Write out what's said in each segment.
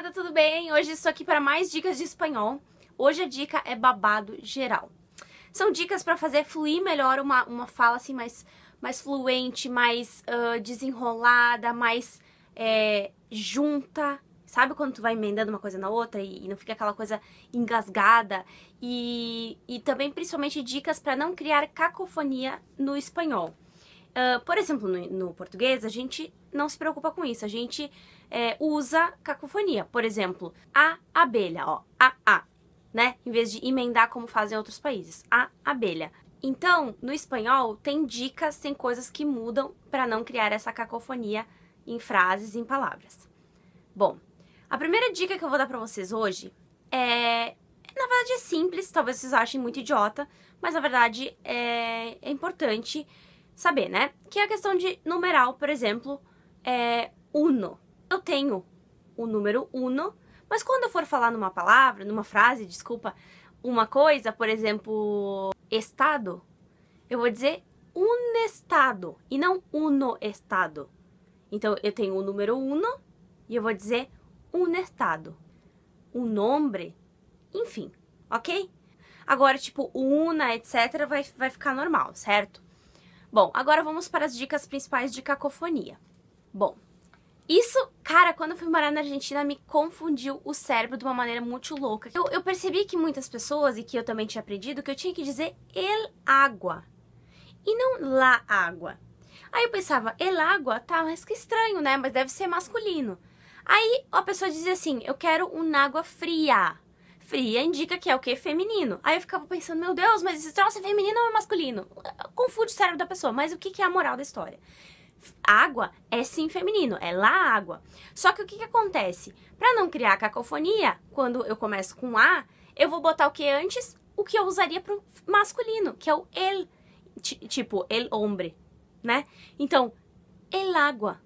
gurizada, tudo bem? Hoje estou aqui para mais dicas de espanhol. Hoje a dica é babado geral. São dicas para fazer fluir melhor uma, uma fala assim mais, mais fluente, mais uh, desenrolada, mais é, junta. Sabe quando tu vai emendando uma coisa na outra e, e não fica aquela coisa engasgada? E, e também, principalmente, dicas para não criar cacofonia no espanhol. Uh, por exemplo, no, no, português, a gente não se preocupa com isso. A gente é, usa cacofonia. Por exemplo, a abelha, ó, a, a, né? Em vez de emendar como fazem outros países. A abelha. Então, no espanhol, tem dicas, tem coisas que mudam para não criar essa cacofonia em frases, em palavras. Bom, a primeira dica que eu vou dar para vocês hoje é. Na verdade, é simples, talvez vocês achem muito idiota, mas na verdade é, é importante saber, né? Que é a questão de numeral, por exemplo, é uno. Eu tenho o número uno, mas quando eu for falar numa palavra, numa frase, desculpa, uma coisa, por exemplo, estado, eu vou dizer un estado e não uno estado. Então eu tenho o número uno e eu vou dizer un estado. O nome, enfim, ok? Agora, tipo, una, etc., vai, vai ficar normal, certo? Bom, agora vamos para as dicas principais de cacofonia. Bom, isso, cara, quando eu fui morar na Argentina, me confundiu o cérebro de uma maneira muito louca. Eu, eu percebi que muitas pessoas, e que eu também tinha aprendido, que eu tinha que dizer el água. E não la água. Aí eu pensava, el água, tá, mas que estranho, né? Mas deve ser masculino. Aí a pessoa dizia assim, eu quero um água fria. Fria indica que é o que? Feminino. Aí eu ficava pensando, meu Deus, mas esse troço é feminino ou é masculino? Confunde o cérebro da pessoa, mas o que, que é a moral da história? Água é sim feminino, é lá água. Só que o que, que acontece? Para não criar cacofonia, quando eu começo com A, eu vou botar o que antes? O que eu usaria pro masculino, que é o el, tipo, el hombre, né? Então, el água,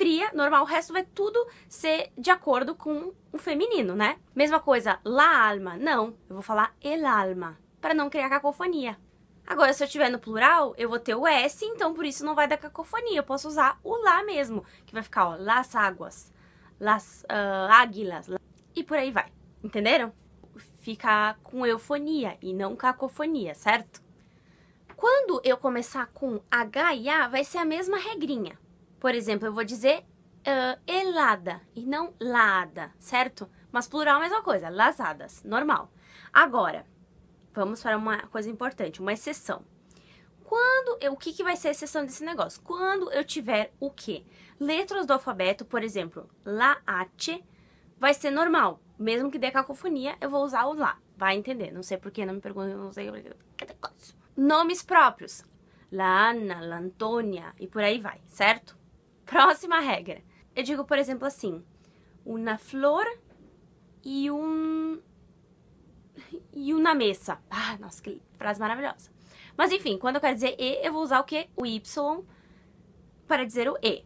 fria, normal, o resto vai tudo ser de acordo com o feminino, né? Mesma coisa, la alma, não, eu vou falar el alma, para não criar cacofonia. Agora, se eu tiver no plural, eu vou ter o S, então por isso não vai dar cacofonia. Eu posso usar o lá mesmo, que vai ficar, ó, las águas, las uh, águilas, e por aí vai. Entenderam? Fica com eufonia e não cacofonia, certo? Quando eu começar com H e A, vai ser a mesma regrinha. Por exemplo, eu vou dizer uh, e não lada, certo? Mas plural é a mesma coisa, lasadas, normal. Agora, vamos para uma coisa importante, uma exceção. Quando, eu, o que, que vai ser a exceção desse negócio? Quando eu tiver o quê? Letras do alfabeto, por exemplo, la, ate, vai ser normal. Mesmo que dê cacofonia, eu vou usar o lá. Vai entender, não sei porquê, não me pergunte, não sei Nomes próprios. la Antônia e por aí vai, certo? Próxima regra. Eu digo, por exemplo, assim: uma flor e um. e um na mesa. Ah, nossa, que frase maravilhosa. Mas enfim, quando eu quero dizer e, eu vou usar o que? O y para dizer o e.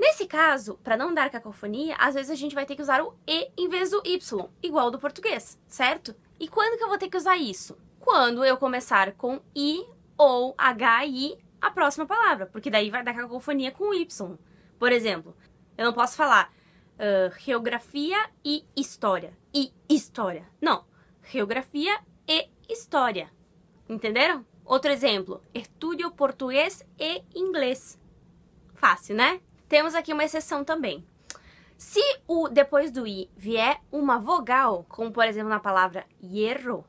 Nesse caso, para não dar cacofonia, às vezes a gente vai ter que usar o e em vez do y, igual do português, certo? E quando que eu vou ter que usar isso? Quando eu começar com i ou hi a próxima palavra, porque daí vai dar cacofonia com Y. Por exemplo, eu não posso falar uh, geografia e história. E história. Não. Geografia e história. Entenderam? Outro exemplo: estudo português e inglês. Fácil, né? Temos aqui uma exceção também. Se o depois do i vier uma vogal, como por exemplo na palavra hierro,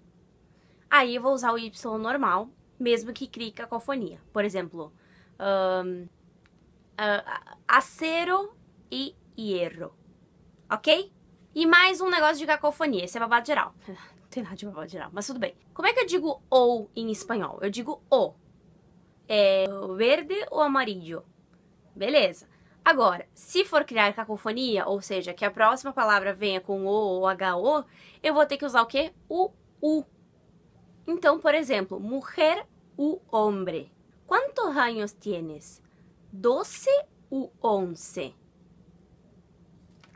aí eu vou usar o y normal mesmo que crie cacofonia. Por exemplo, um, uh, acero e hierro, ok? E mais um negócio de cacofonia, esse é babado geral. Não tem nada de babado geral, mas tudo bem. Como é que eu digo ou em espanhol? Eu digo o. É verde ou amarillo, Beleza. Agora, se for criar cacofonia, ou seja, que a próxima palavra venha com O ou HO, eu vou ter que usar o quê? O U. Então, por exemplo, mulher u hombre. Quantos anos tienes? Doze u onze?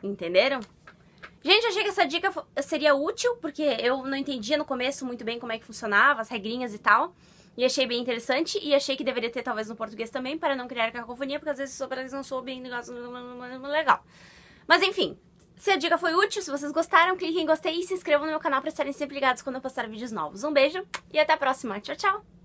Entenderam? Gente, achei que essa dica seria útil, porque eu não entendia no começo muito bem como é que funcionava, as regrinhas e tal. E achei bem interessante, e achei que deveria ter talvez no português também, para não criar cacofonia, porque às vezes sobre eles não bem legal. Mas enfim, se a dica foi útil, se vocês gostaram, cliquem em gostei e se inscrevam no meu canal para estarem sempre ligados quando eu postar vídeos novos. Um beijo e até a próxima. Tchau, tchau!